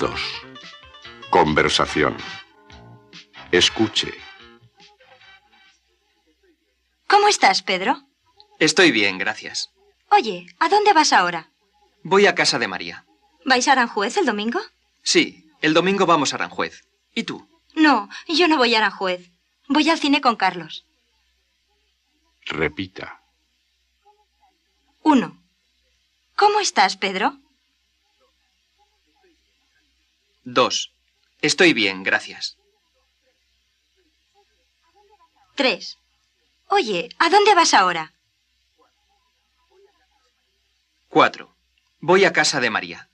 2. Conversación. Escuche. ¿Cómo estás, Pedro? Estoy bien, gracias. Oye, ¿a dónde vas ahora? Voy a casa de María. ¿Vais a Aranjuez el domingo? Sí, el domingo vamos a Aranjuez. ¿Y tú? No, yo no voy a Aranjuez. Voy al cine con Carlos. Repita. 1. ¿Cómo estás, Pedro? 2. Estoy bien, gracias. 3. Oye, ¿a dónde vas ahora? 4. Voy a casa de María.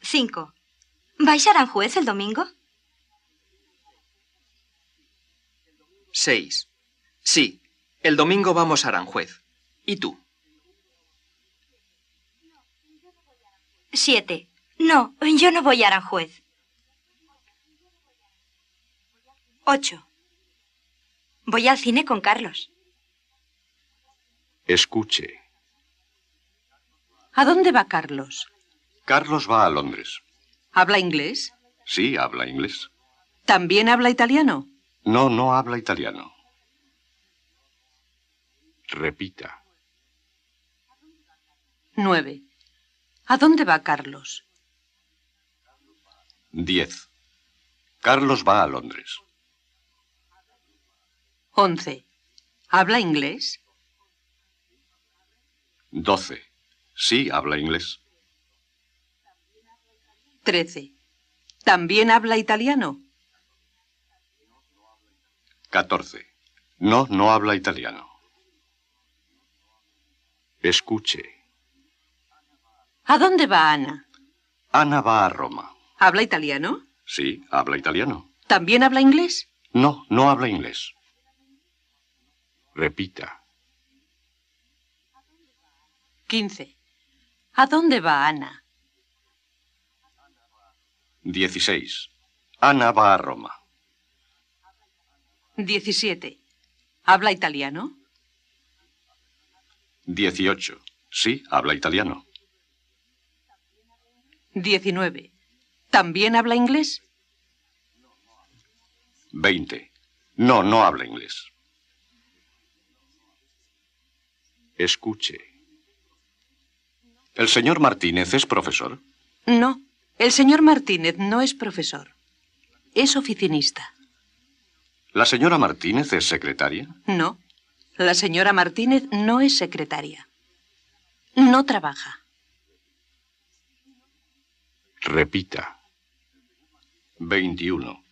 5. ¿Vais a Aranjuez el domingo? 6. Sí, el domingo vamos a Aranjuez. ¿Y tú? 7. No, yo no voy a Aranjuez. 8. Voy al cine con Carlos. Escuche. ¿A dónde va Carlos? Carlos va a Londres. ¿Habla inglés? Sí, habla inglés. ¿También habla italiano? No, no habla italiano. Repita. 9. ¿A dónde va Carlos? 10. Carlos va a Londres. 11. ¿Habla inglés? 12. Sí, habla inglés. 13. ¿También habla italiano? 14. No, no habla italiano. Escuche. ¿A dónde va Ana? Ana va a Roma. ¿Habla italiano? Sí, habla italiano. ¿También habla inglés? No, no habla inglés. Repita. 15. ¿A dónde va Ana? 16. Ana va a Roma. 17. ¿Habla italiano? 18. Sí, habla italiano. 19. ¿También habla inglés? 20. No, no habla inglés. Escuche. ¿El señor Martínez es profesor? No, el señor Martínez no es profesor. Es oficinista. ¿La señora Martínez es secretaria? No, la señora Martínez no es secretaria. No trabaja. Repita. 21.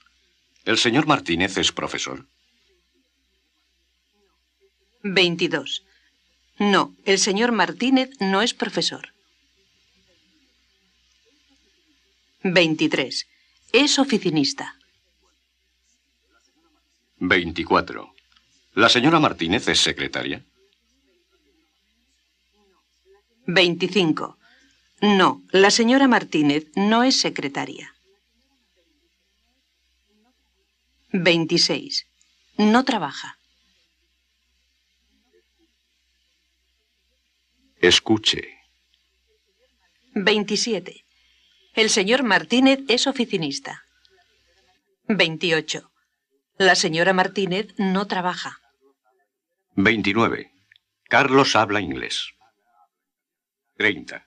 ¿El señor Martínez es profesor? 22. No, el señor Martínez no es profesor. 23. Es oficinista. 24. ¿La señora Martínez es secretaria? 25. No, la señora Martínez no es secretaria. 26. No trabaja. Escuche. 27. El señor Martínez es oficinista. 28. La señora Martínez no trabaja. 29. Carlos habla inglés. 30.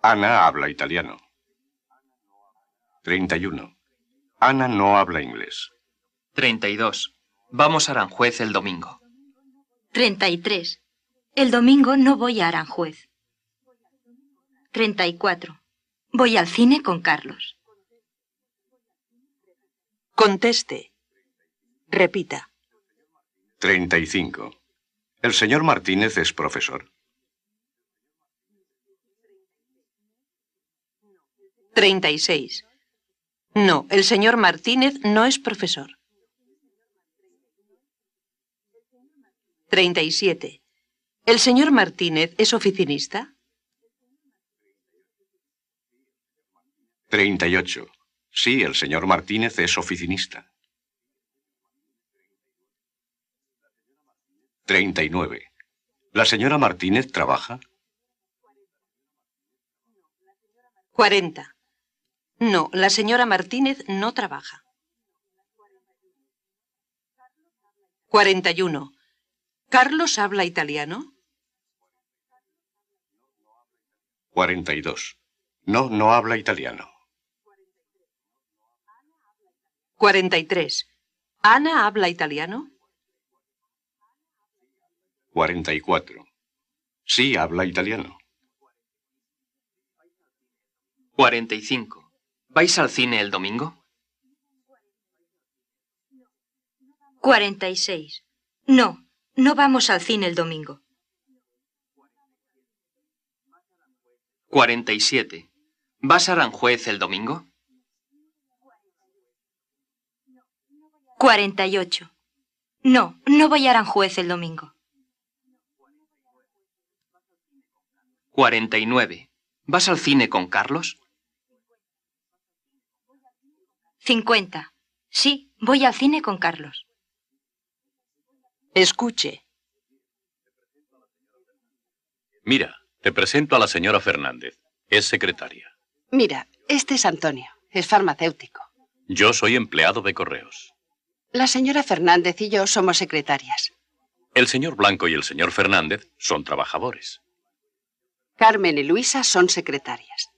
Ana habla italiano. 31. Ana no habla inglés. 32. Vamos a Aranjuez el domingo. 33. El domingo no voy a Aranjuez. 34. Voy al cine con Carlos. Conteste. Repita. 35. ¿El señor Martínez es profesor? 36. No, el señor Martínez no es profesor. 37. ¿El señor Martínez es oficinista? 38. Sí, el señor Martínez es oficinista. 39. ¿La señora Martínez trabaja? 40. No, la señora Martínez no trabaja. 41. ¿Carlos habla italiano? 42. No, no habla italiano. 43. ¿Ana habla italiano? 44. Sí, habla italiano. 45. ¿Vais al cine el domingo? 46. No, no vamos al cine el domingo. 47. ¿Vas a Aranjuez el domingo? 48. No, no voy a Aranjuez el domingo. 49. ¿Vas al cine con Carlos? 50. Sí, voy al cine con Carlos. Escuche. Mira, te presento a la señora Fernández. Es secretaria. Mira, este es Antonio. Es farmacéutico. Yo soy empleado de correos. La señora Fernández y yo somos secretarias. El señor Blanco y el señor Fernández son trabajadores. Carmen y Luisa son secretarias.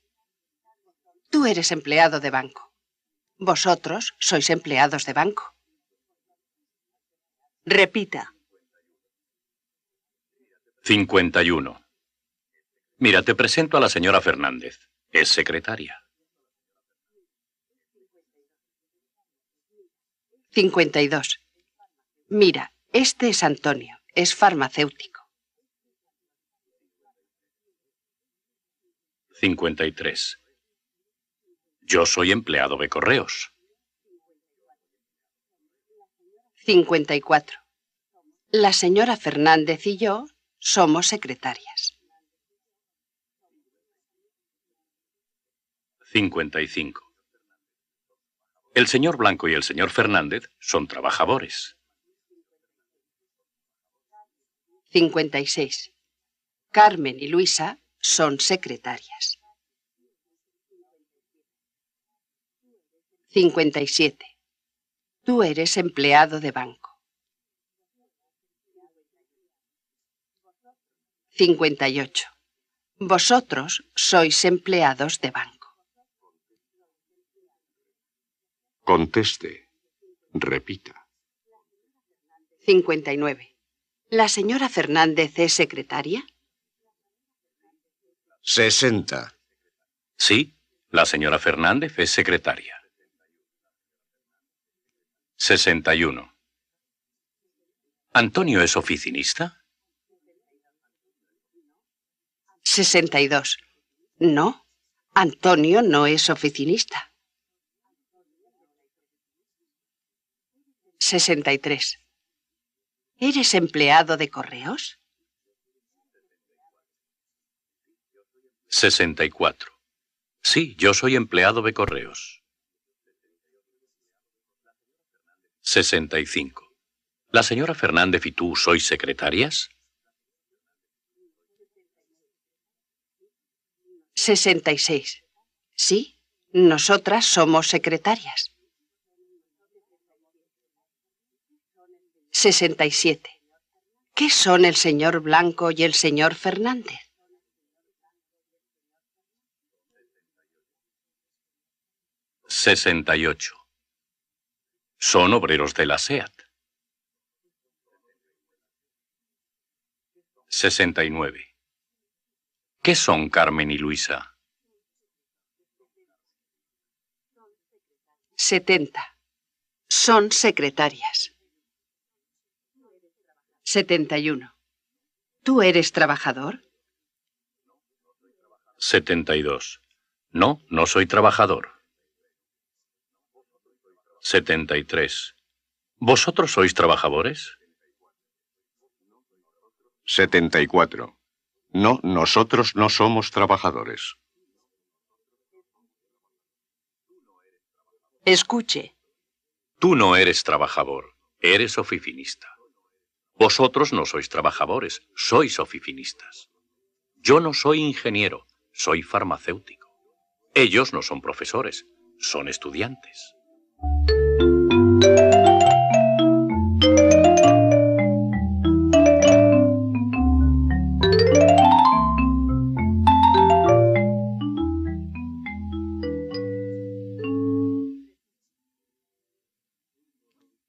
Tú eres empleado de banco. Vosotros sois empleados de banco. Repita. 51. Mira, te presento a la señora Fernández. Es secretaria. 52. Mira, este es Antonio. Es farmacéutico. 53. Yo soy empleado de correos. 54. La señora Fernández y yo somos secretarias. 55. El señor Blanco y el señor Fernández son trabajadores. 56. Carmen y Luisa son secretarias. 57. Tú eres empleado de banco. 58. Vosotros sois empleados de banco. Conteste. Repita. 59. ¿La señora Fernández es secretaria? 60. Sí, la señora Fernández es secretaria. 61. ¿Antonio es oficinista? 62. No, Antonio no es oficinista. 63. ¿Eres empleado de correos? 64. Sí, yo soy empleado de correos. 65. ¿La señora Fernández y tú sois secretarias? 66. Sí, nosotras somos secretarias. 67. ¿Qué son el señor Blanco y el señor Fernández? 68. Son obreros de la SEAT. 69. ¿Qué son Carmen y Luisa? 70. Son secretarias. 71. ¿Tú eres trabajador? 72. No, no soy trabajador. 73. ¿Vosotros sois trabajadores? 74. No, nosotros no somos trabajadores. Escuche. Tú no eres trabajador, eres oficinista. Vosotros no sois trabajadores, sois oficinistas. Yo no soy ingeniero, soy farmacéutico. Ellos no son profesores, son estudiantes.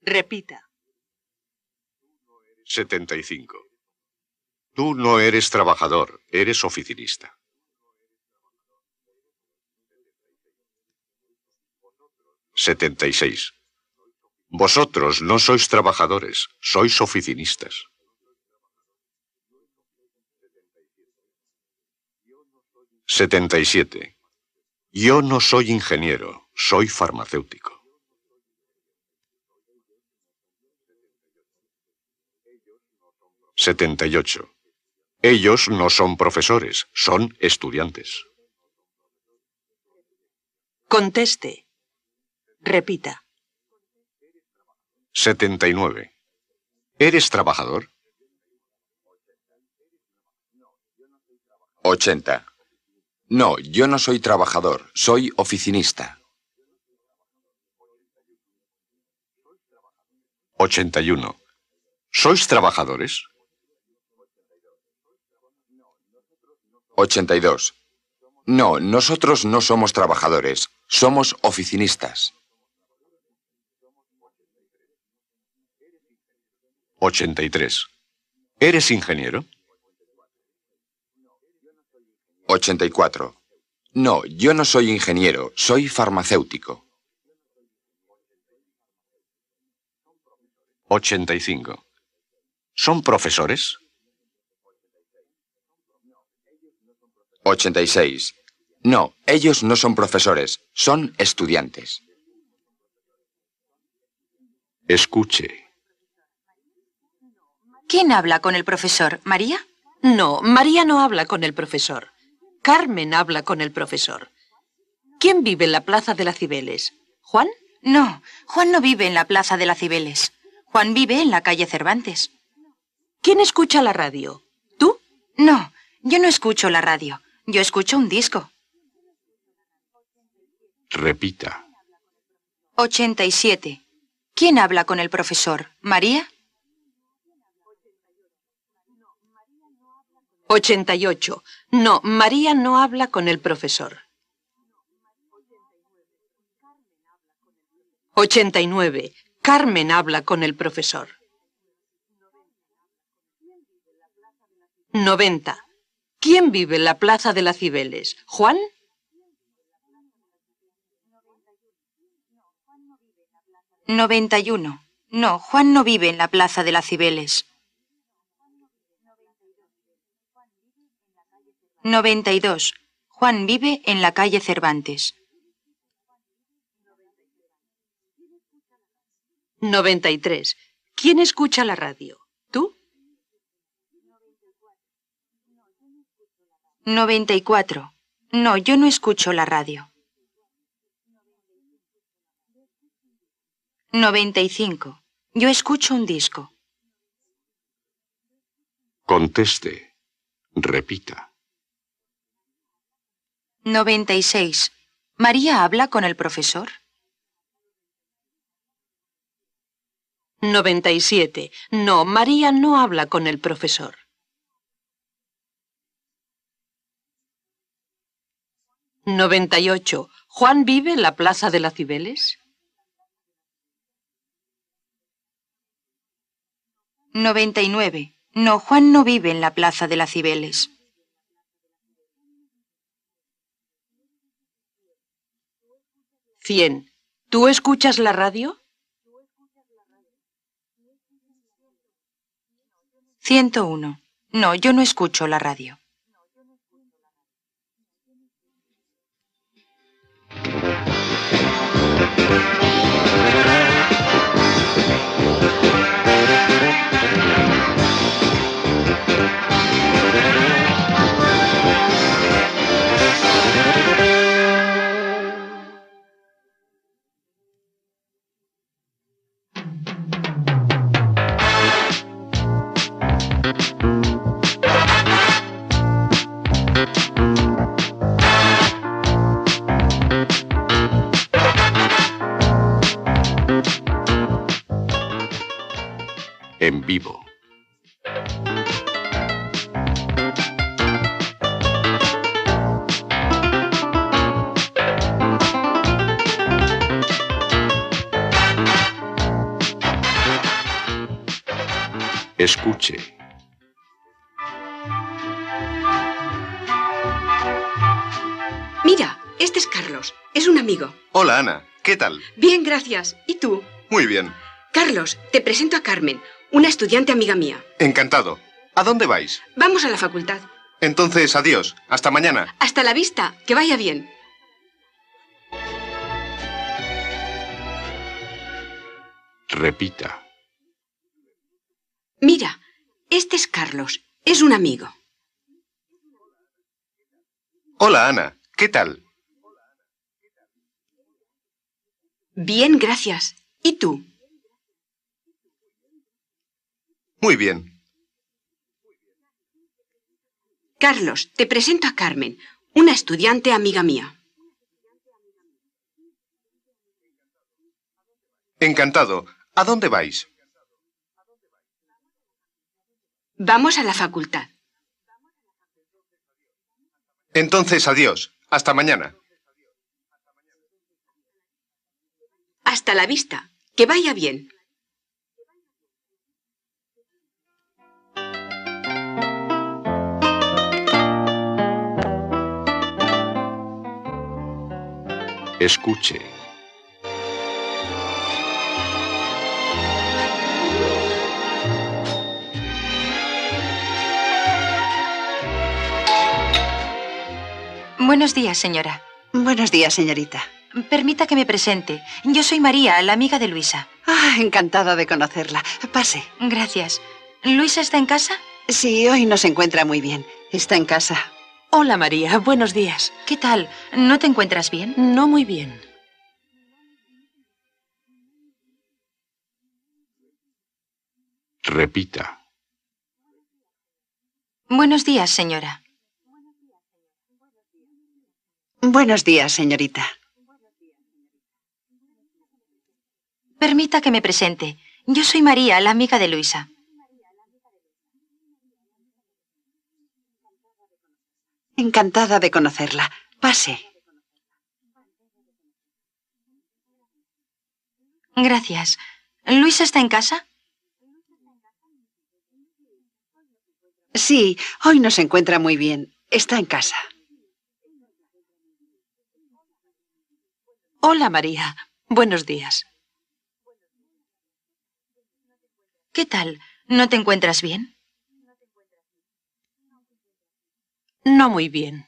Repita. 75. Tú no eres trabajador, eres oficinista. 76. Vosotros no sois trabajadores, sois oficinistas. 77. Yo no soy ingeniero, soy farmacéutico. 78. Ellos no son profesores, son estudiantes. Conteste. Repita. 79. ¿Eres trabajador? 80. No, yo no soy trabajador, soy oficinista. 81. ¿Sois trabajadores? 82. No, nosotros no somos trabajadores, somos oficinistas. 83. ¿Eres ingeniero? 84. No, yo no soy ingeniero, soy farmacéutico. 85. ¿Son profesores? 86. No, ellos no son profesores, son estudiantes. Escuche. ¿Quién habla con el profesor? ¿María? No, María no habla con el profesor. Carmen habla con el profesor. ¿Quién vive en la Plaza de las Cibeles? ¿Juan? No, Juan no vive en la Plaza de las Cibeles. Juan vive en la calle Cervantes. ¿Quién escucha la radio? ¿Tú? No, yo no escucho la radio. Yo escucho un disco. Repita. 87. ¿Quién habla con el profesor? ¿María? 88. No, María no habla con el profesor. 89. Carmen habla con el profesor. 90. ¿Quién vive en la plaza de la Cibeles? ¿Juan? 91. No, Juan no vive en la plaza de la Cibeles. 92. Juan vive en la calle Cervantes. 93. ¿Quién escucha la radio? 94. No, yo no escucho la radio. 95. Yo escucho un disco. Conteste. Repita. 96. ¿María habla con el profesor? 97. No, María no habla con el profesor. 98. ¿Juan vive en la plaza de la Cibeles? 99. No, Juan no vive en la plaza de la Cibeles. 100. ¿Tú escuchas la radio? 101. No, yo no escucho la radio. escuche. Mira, este es Carlos. Es un amigo. Hola, Ana. ¿Qué tal? Bien, gracias. ¿Y tú? Muy bien. Carlos, te presento a Carmen, una estudiante amiga mía. Encantado. ¿A dónde vais? Vamos a la facultad. Entonces, adiós. Hasta mañana. Hasta la vista. Que vaya bien. Repita. Mira, este es Carlos, es un amigo. Hola, Ana, ¿qué tal? Bien, gracias. ¿Y tú? Muy bien. Carlos, te presento a Carmen, una estudiante amiga mía. Encantado. ¿A dónde vais? Vamos a la facultad. Entonces, adiós. Hasta mañana. Hasta la vista. Que vaya bien. Escuche. Buenos días, señora. Buenos días, señorita. Permita que me presente. Yo soy María, la amiga de Luisa. Ah, encantada de conocerla. Pase. Gracias. ¿Luisa está en casa? Sí, hoy no se encuentra muy bien. Está en casa. Hola, María. Buenos días. ¿Qué tal? ¿No te encuentras bien? No muy bien. Repita. Buenos días, señora. Buenos días, señorita. Permita que me presente. Yo soy María, la amiga de Luisa. Encantada de conocerla. Pase. Gracias. ¿Luisa está en casa? Sí, hoy no se encuentra muy bien. Está en casa. Hola María, buenos días. ¿Qué tal? ¿No te encuentras bien? No muy bien.